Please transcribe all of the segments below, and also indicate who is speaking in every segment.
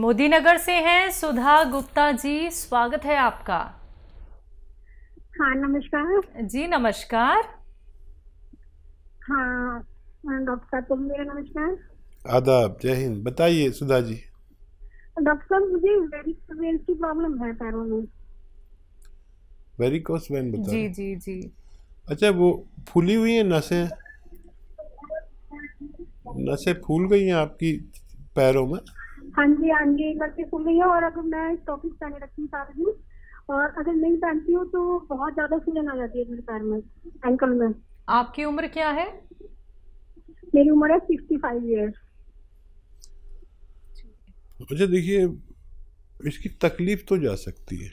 Speaker 1: मोदी नगर से हैं सुधा गुप्ता जी स्वागत है आपका हाँ नमस्कार जी नमस्कार हाँ डॉक्टर तुम मेरा नमस्कार
Speaker 2: आदाब जय हिंद बताइए सुधा जी
Speaker 1: डॉक्टर मुझे वेरिकोस वेन की प्रॉब्लम है पैरों में
Speaker 2: वेरिकोस वेन बता जी जी जी अच्छा वो फूली हुई है नसें नसें फूल गई हैं आपकी पैरों में
Speaker 1: हाँ जी हाँ जी करके सुन रही है और अगर मैं टॉपिक पहने रखना चाह रही हूँ और अगर नहीं पहनती हूँ तो बहुत ज्यादा सूजन आ जाती है मेरे पैर में एंकल में आपकी उम्र क्या है मेरी उम्र है सिक्सटी फाइव ईयर्स
Speaker 2: अच्छा देखिए इसकी तकलीफ तो जा सकती है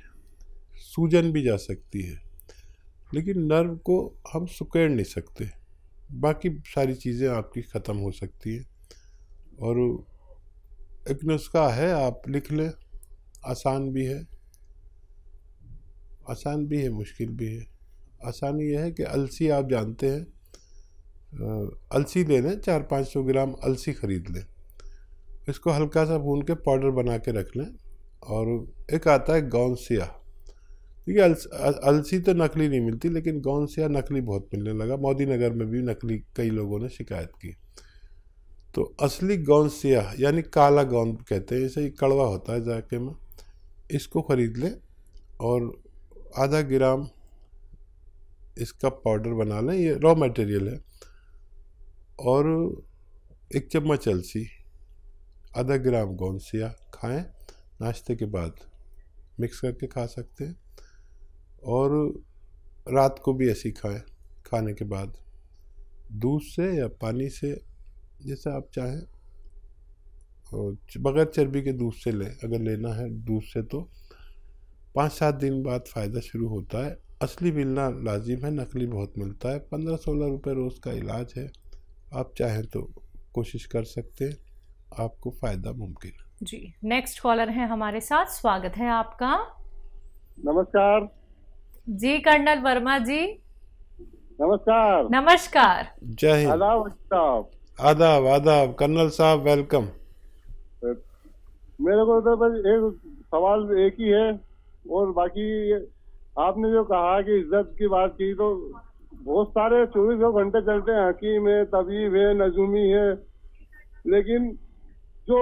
Speaker 2: सूजन भी जा सकती है लेकिन नर्व को हम सुकेड़ नहीं सकते बाकी सारी चीज़ें आपकी ख़त्म हो सकती है और एक नुस्खा है आप लिख लें आसान भी है आसान भी है मुश्किल भी है आसान ये है कि अलसी आप जानते हैं अलसी ले लें चार पाँच सौ ग्राम अलसी ख़रीद लें इसको हल्का सा भून के पाउडर बना के रख लें और एक आता है गौन सियाह देखिए अलसी तो नकली नहीं मिलती लेकिन गौन सियाह नकली बहुत मिलने लगा मोदी नगर में भी नकली कई लोगों ने शिकायत की तो असली गौन सियाह यानी काला गोंद कहते हैं जैसे कड़वा होता है जायके में इसको ख़रीद लें और आधा ग्राम इसका पाउडर बना लें ये रॉ मटेरियल है और एक चम्मच अलसी आधा ग्राम गौंद सियाह खाएँ नाश्ते के बाद मिक्स करके खा सकते हैं और रात को भी ऐसी खाएं खाने के बाद दूध से या पानी से जैसे आप चाहें और बगैर चर्बी के दूध से लें अगर लेना है दूध से तो पाँच सात दिन बाद फ़ायदा शुरू होता है असली मिलना लाजिम है नकली बहुत मिलता है पंद्रह सोलह रुपये रोज़ का इलाज है आप चाहें तो कोशिश कर सकते हैं आपको फ़ायदा मुमकिन
Speaker 1: जी नेक्स्ट कॉलर हैं हमारे साथ स्वागत है आपका नमस्कार जी कर्नल वर्मा जी
Speaker 3: नमस्कार
Speaker 1: नमस्कार
Speaker 2: जय हिंद आदाब आदाब कर्नल साहब वेलकम
Speaker 3: मेरे को तो बस एक सवाल एक ही है और बाकी आपने जो कहा कि इज्जत की बात की तो बहुत सारे चौबीसों घंटे चलते हैं हकीम है तबीब है नजूमी है लेकिन जो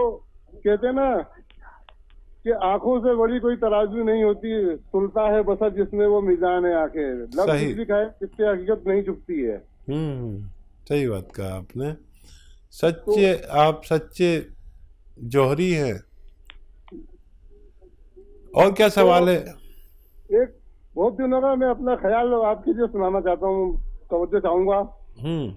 Speaker 3: कहते ना कि आंखों से बड़ी कोई तराजू नहीं होती सुलता है बसा जिसमें वो मिजान है आंखें लफ्ज लिखा है इससे हकीकत नहीं चुपती है
Speaker 2: हम्म, सही बात कहा आपने सच्चे तो, आप सच्चे जोहरी हैं और क्या तो सवाल तो, है
Speaker 3: एक बहुत दिन हो रहा मैं अपना ख्याल आपके लिए सुनाना चाहता हूँ तो चाहूंगा हम्म।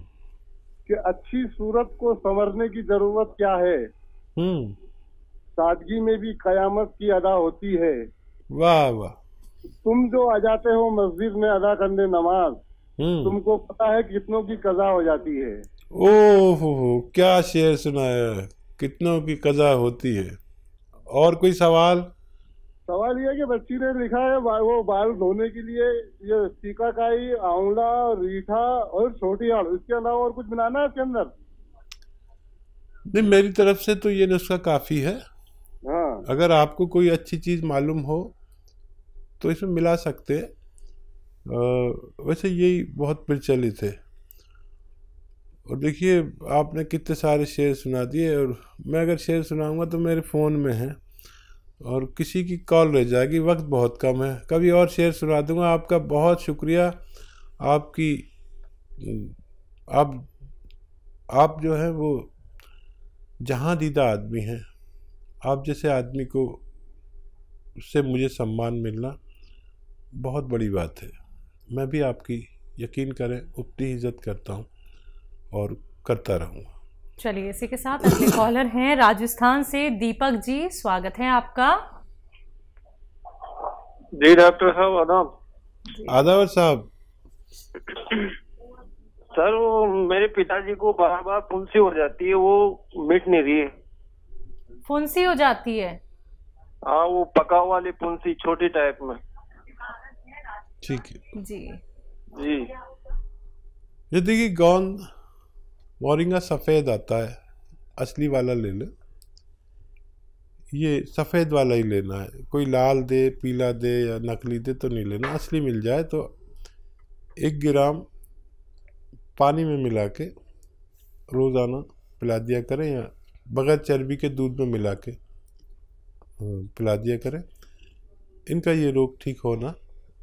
Speaker 3: कि अच्छी सूरत को संवरने की जरूरत क्या है
Speaker 2: हम्म।
Speaker 3: सादगी में भी कयामत की अदा होती है वाह वाह तुम जो आ जाते हो मस्जिद में अदा करने नमाज हम्म। तुमको पता है कितनों की कजा हो जाती है
Speaker 2: हो क्या शेर सुनाया कितनों की कजा होती है और कोई सवाल
Speaker 3: सवाल ये कि बच्ची ने लिखा है वो बाल धोने के लिए ये सीकाकाई आंवला रीठा और छोटी आड़ इसके अलावा और कुछ बनाना है इसके
Speaker 2: अंदर नहीं मेरी तरफ से तो ये नुस्खा काफ़ी है हाँ। अगर आपको कोई अच्छी चीज़ मालूम हो तो इसमें मिला सकते हैं वैसे यही बहुत प्रचलित है और देखिए आपने कितने सारे शेर सुना दिए और मैं अगर शेर सुनाऊंगा तो मेरे फ़ोन में है और किसी की कॉल रह जाएगी वक्त बहुत कम है कभी और शेर सुना दूंगा आपका बहुत शुक्रिया आपकी आप आप जो है वो जहाँ दीदा आदमी हैं आप जैसे आदमी को उससे मुझे सम्मान मिलना बहुत बड़ी बात है मैं भी आपकी यकीन करें उतनी इज्जत करता हूँ और करता रहूँगा
Speaker 1: चलिए इसी के साथ अगले कॉलर हैं राजस्थान से दीपक जी स्वागत है आपका
Speaker 2: जी डॉक्टर साहब आदाब आदाब साहब
Speaker 3: सर वो मेरे पिताजी को बार बार फुंसी हो जाती है वो मिट नहीं रही है
Speaker 1: फुंसी हो जाती है
Speaker 3: हाँ वो पका वाली फुंसी छोटी टाइप में
Speaker 2: ठीक
Speaker 1: है जी जी
Speaker 2: ये देखिए गौंद मोरिंगा सफ़ेद आता है असली वाला ले लें ये सफ़ेद वाला ही लेना है कोई लाल दे पीला दे या नकली दे तो नहीं लेना असली मिल जाए तो एक ग्राम पानी में मिला के रोज़ाना पिला दिया करें या बगैर चर्बी के दूध में मिला के पिला दिया करें इनका ये रोग ठीक होना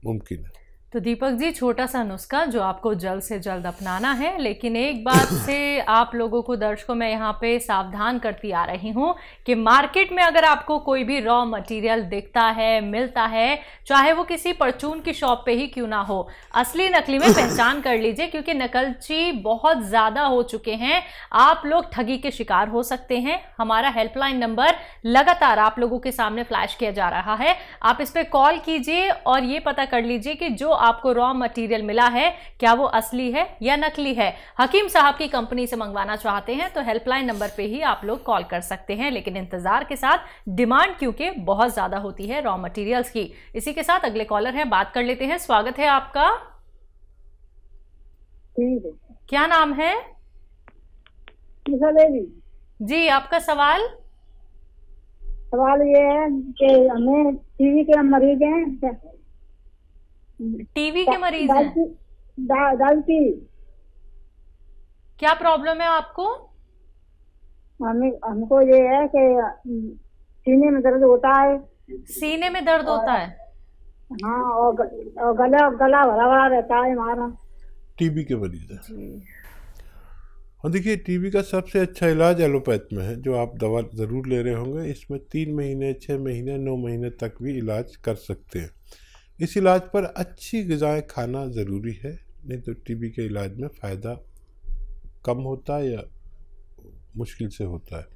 Speaker 2: मुमकिन है
Speaker 1: तो दीपक जी छोटा सा नुस्खा जो आपको जल्द से जल्द अपनाना है लेकिन एक बात से आप लोगों को दर्शकों मैं यहाँ पे सावधान करती आ रही हूँ कि मार्केट में अगर आपको कोई भी रॉ मटेरियल दिखता है मिलता है चाहे वो किसी परचून की शॉप पे ही क्यों ना हो असली नकली में पहचान कर लीजिए क्योंकि नकलची बहुत ज़्यादा हो चुके हैं आप लोग ठगी के शिकार हो सकते हैं हमारा हेल्पलाइन नंबर लगातार आप लोगों के सामने फ्लैश किया जा रहा है आप इस पर कॉल कीजिए और ये पता कर लीजिए कि जो आपको रॉ मटेरियल मिला है क्या वो असली है या नकली है हकीम साहब की कंपनी से मंगवाना चाहते हैं तो हेल्पलाइन नंबर पे ही आप लोग कॉल कर सकते हैं लेकिन इंतजार के साथ डिमांड क्योंकि बहुत ज्यादा होती है रॉ मटेरियल्स की इसी के साथ अगले कॉलर है बात कर लेते हैं स्वागत है आपका क्या नाम है जी आपका सवाल सवाल ये है कि हमें टीवी के हम मरीज हैं टीवी के मरीज हैं डालती क्या प्रॉब्लम है आपको हमें हमको ये है कि हम्म, सीने में दर्द होता है सीने में दर्द होता है हाँ और, और गला गला भरा भरा रहता है हमारा
Speaker 2: टीबी के मरीज है और हाँ, देखिए टीबी का सबसे अच्छा इलाज एलोपैथ में है जो आप दवा ज़रूर ले रहे होंगे इसमें तीन महीने छः महीने नौ महीने तक भी इलाज कर सकते हैं इस इलाज पर अच्छी गज़ाएँ खाना ज़रूरी है नहीं तो टीबी के इलाज में फ़ायदा कम होता है या मुश्किल से होता है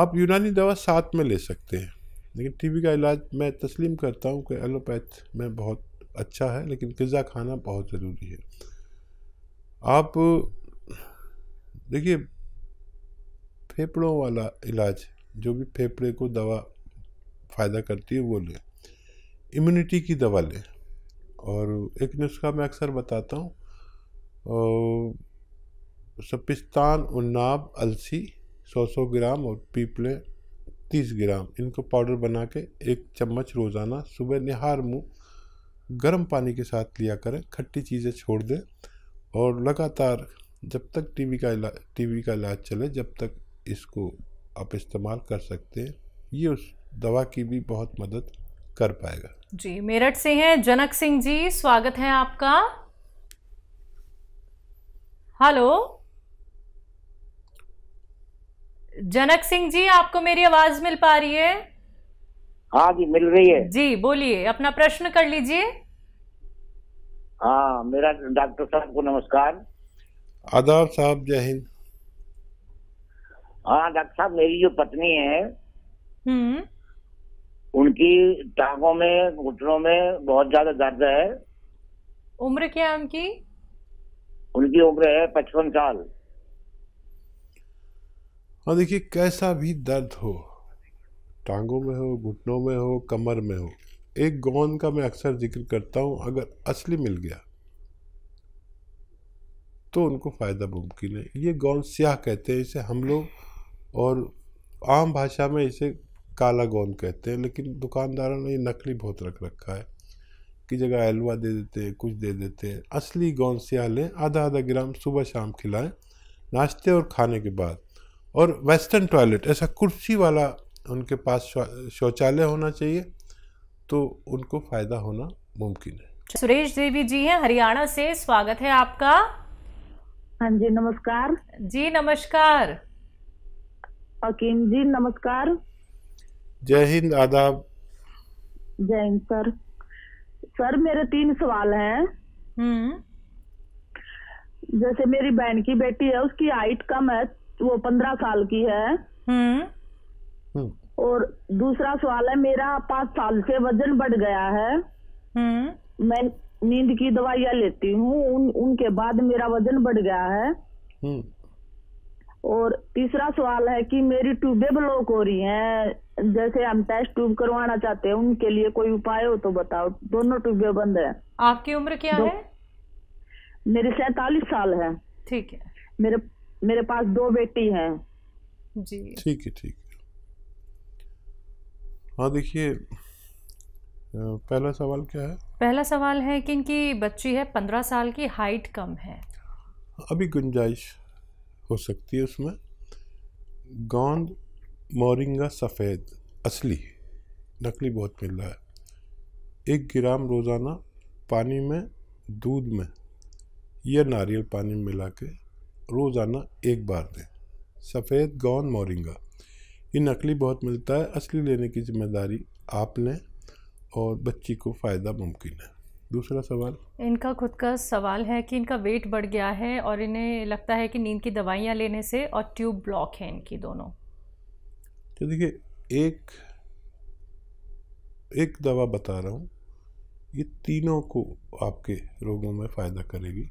Speaker 2: आप यूनानी दवा साथ में ले सकते हैं लेकिन टीबी का इलाज मैं तस्लीम करता हूँ कि एलोपैथ में बहुत अच्छा है लेकिन गज़ा खाना बहुत ज़रूरी है आप देखिए फेफड़ों वाला इलाज जो भी फेफड़े को दवा फ़ायदा करती है वो लें इम्यूनिटी की दवा लें और एक नुस्खा मैं अक्सर बताता हूँ सपिस्तान उन्नाब अलसी 100-100 ग्राम और पीपले 30 ग्राम इनको पाउडर बना के एक चम्मच रोज़ाना सुबह निहार मुँह गर्म पानी के साथ लिया करें खट्टी चीज़ें छोड़ दें और लगातार जब तक टीवी का इलाज टीवी का इलाज चले जब तक इसको आप इस्तेमाल कर सकते हैं ये उस दवा की भी बहुत मदद कर पाएगा
Speaker 1: जी मेरठ से हैं जनक सिंह जी स्वागत है आपका हेलो जनक सिंह जी आपको मेरी आवाज मिल पा रही है
Speaker 2: हाँ जी मिल रही है
Speaker 1: जी बोलिए अपना प्रश्न कर लीजिए
Speaker 3: हाँ मेरा डॉक्टर साहब को नमस्कार
Speaker 2: आदाब साहब जय हिंद
Speaker 3: हाँ डॉक्टर साहब मेरी जो पत्नी है हम्म। उनकी टांगों में घुटनों में बहुत ज्यादा दर्द है
Speaker 1: उम्र क्या है उनकी
Speaker 3: उनकी उम्र है पचपन साल और
Speaker 2: हाँ, देखिए कैसा भी दर्द हो टांगों में हो घुटनों में हो कमर में हो एक गौन का मैं अक्सर जिक्र करता हूँ अगर असली मिल गया तो उनको फ़ायदा मुमकिन है ये गौन स्याह कहते हैं इसे हम लोग और आम भाषा में इसे काला गोंद कहते हैं लेकिन दुकानदारों ने नकली बहुत रख रखा है कि जगह हलवा दे देते हैं कुछ दे देते हैं असली गोंद स्याह लें आधा आधा ग्राम सुबह शाम खिलाएं नाश्ते और खाने के बाद और वेस्टर्न टॉयलेट ऐसा कुर्सी वाला उनके पास शौचालय होना चाहिए तो उनको फ़ायदा होना मुमकिन है
Speaker 1: सुरेश देवी जी हैं हरियाणा से स्वागत है आपका हाँ जी नमस्कार जी नमस्कार हकीम जी नमस्कार
Speaker 2: जय हिंद आदाब
Speaker 1: जय हिंद सर सर मेरे तीन सवाल हैं हम्म। जैसे मेरी बहन की बेटी है उसकी हाइट कम है वो पंद्रह साल की है हम्म, हम्म। और दूसरा सवाल है मेरा पांच साल से वजन बढ़ गया है हम्म मैं नींद की दवाइयाँ लेती हूँ उन उनके बाद मेरा वजन बढ़ गया है हम्म और तीसरा सवाल है कि मेरी ट्यूबे ब्लॉक हो रही है जैसे हम टेस्ट ट्यूब करवाना चाहते हैं उनके लिए कोई उपाय हो तो बताओ दोनों ट्यूबे बंद है आपकी उम्र क्या है मेरे सैतालीस साल है ठीक है मेरे मेरे पास दो बेटी हैं जी
Speaker 2: ठीक है ठीक हाँ देखिए पहला सवाल क्या है
Speaker 1: पहला सवाल है कि इनकी बच्ची है पंद्रह साल की हाइट कम है
Speaker 2: अभी गुंजाइश हो सकती है उसमें गोंद मोरिंगा सफ़ेद असली नकली बहुत मिल रहा है एक ग्राम रोज़ाना पानी में दूध में या नारियल पानी में मिला के रोज़ाना एक बार दें सफ़ेद गौन मोरिंगा ये नकली बहुत मिलता है असली लेने की जिम्मेदारी आप लें और बच्ची को फ़ायदा मुमकिन है दूसरा सवाल
Speaker 1: इनका खुद का सवाल है कि इनका वेट बढ़ गया है और इन्हें लगता है कि नींद की दवाइयाँ लेने से और ट्यूब ब्लॉक है इनकी दोनों
Speaker 2: तो देखिए एक एक दवा बता रहा हूँ ये तीनों को आपके रोगों में फ़ायदा करेगी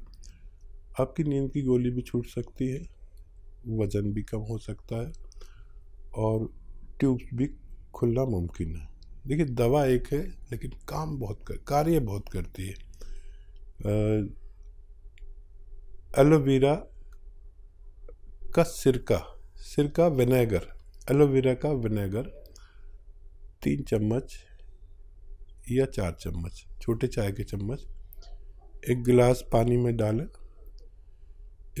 Speaker 2: आपकी नींद की गोली भी छूट सकती है वज़न भी कम हो सकता है और ट्यूब्स भी खुलना मुमकिन है देखिए दवा एक है लेकिन काम बहुत कर कार्य बहुत करती है एलोवेरा का सिरका सिरका विनेगर एलोवेरा का विनेगर तीन चम्मच या चार चम्मच छोटे चाय के चम्मच एक गिलास पानी में डालें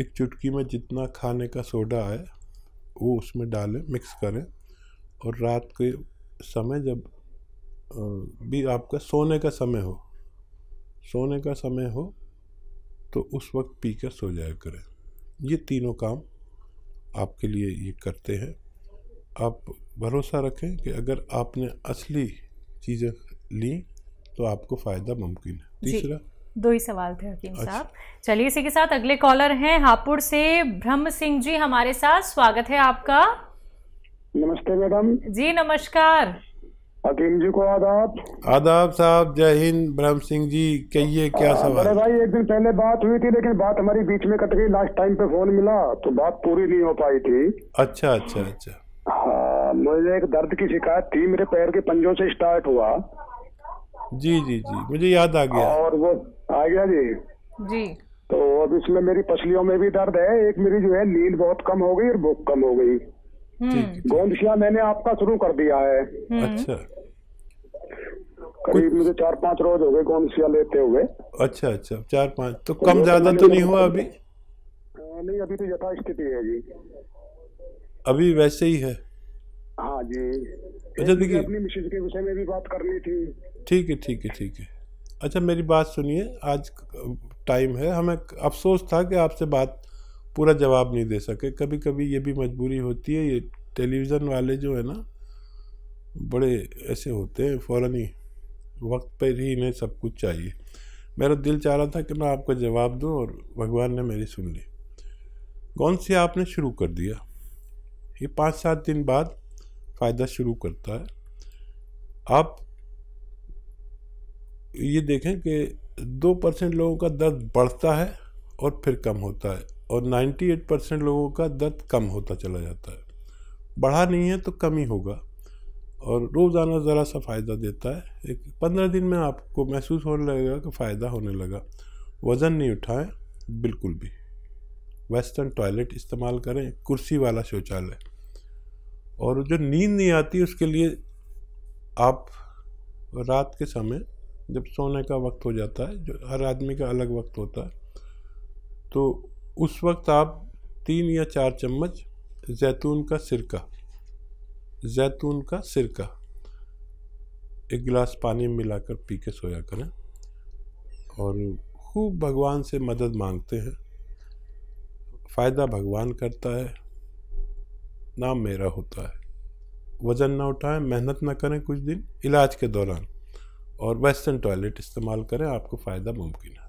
Speaker 2: एक चुटकी में जितना खाने का सोडा आए वो उसमें डालें मिक्स करें और रात के समय जब भी आपका सोने का समय हो सोने का समय हो तो उस वक्त पी कर सो जाया करें ये तीनों काम आपके लिए ये करते हैं आप भरोसा रखें कि अगर आपने असली चीज़ें ली तो आपको फ़ायदा मुमकिन है तीसरा
Speaker 1: दो ही सवाल थे हकीम अच्छा। साहब चलिए इसी के साथ अगले कॉलर हैं हापुड़ से ब्रह्म सिंह जी हमारे साथ स्वागत है आपका नमस्ते मैडम जी नमस्कार
Speaker 3: हकीम जी को आदाब
Speaker 2: आदाब साहब जय हिंद ब्रह्म सिंह जी कहिए क्या सवाल अरे
Speaker 3: भाई एक दिन पहले बात हुई थी लेकिन बात हमारी बीच में कट गई लास्ट टाइम पे फोन मिला तो बात पूरी नहीं हो पाई थी
Speaker 2: अच्छा अच्छा अच्छा
Speaker 3: हाँ, मुझे एक दर्द की शिकायत थी मेरे पैर के पंजों से स्टार्ट हुआ
Speaker 2: जी जी जी मुझे याद आ गया
Speaker 3: और वो आ गया जी जी तो अब इसमें मेरी पसलियों में भी दर्द है एक मेरी जो है नींद बहुत कम हो गई और भूख कम हो गई हम्म। गोंदशिया मैंने आपका शुरू कर दिया है हम्म। अच्छा करीब मुझे चार पाँच रोज हो गए गोंदिया लेते हुए
Speaker 2: अच्छा अच्छा चार पाँच तो, तो कम ज्यादा तो नहीं हुआ अभी
Speaker 3: नहीं अभी तो यथा स्थिति है जी
Speaker 2: अभी वैसे ही है हाँ जी अच्छा देखिए अपनी
Speaker 3: मिसेज के विषय में भी बात करनी थी
Speaker 2: ठीक है ठीक है ठीक है अच्छा मेरी बात सुनिए आज टाइम है हमें अफसोस था कि आपसे बात पूरा जवाब नहीं दे सके कभी कभी ये भी मजबूरी होती है ये टेलीविज़न वाले जो है ना बड़े ऐसे होते हैं फ़ौर ही वक्त पर ही इन्हें सब कुछ चाहिए मेरा दिल चाह रहा था कि मैं आपका जवाब दूं और भगवान ने मेरी सुन ली कौन सी आपने शुरू कर दिया ये पाँच सात दिन बाद फ़ायदा शुरू करता है आप ये देखें कि दो परसेंट लोगों का दर्द बढ़ता है और फिर कम होता है और 98 परसेंट लोगों का दर्द कम होता चला जाता है बढ़ा नहीं है तो कम ही होगा और रोज़ाना ज़रा सा फ़ायदा देता है एक पंद्रह दिन में आपको महसूस होने लगेगा कि फ़ायदा होने लगा वज़न नहीं उठाएं बिल्कुल भी वेस्टर्न टॉयलेट इस्तेमाल करें कुर्सी वाला शौचालय और जो नींद नहीं आती उसके लिए आप रात के समय जब सोने का वक्त हो जाता है जो हर आदमी का अलग वक्त होता है तो उस वक्त आप तीन या चार चम्मच जैतून का सिरका जैतून का सिरका एक गिलास पानी में मिलाकर पी के सोया करें और खूब भगवान से मदद मांगते हैं फ़ायदा भगवान करता है नाम मेरा होता है वज़न ना उठाएं मेहनत ना करें कुछ दिन इलाज के दौरान और वेस्टर्न टॉयलेट इस्तेमाल करें आपको फ़ायदा मुमकिन है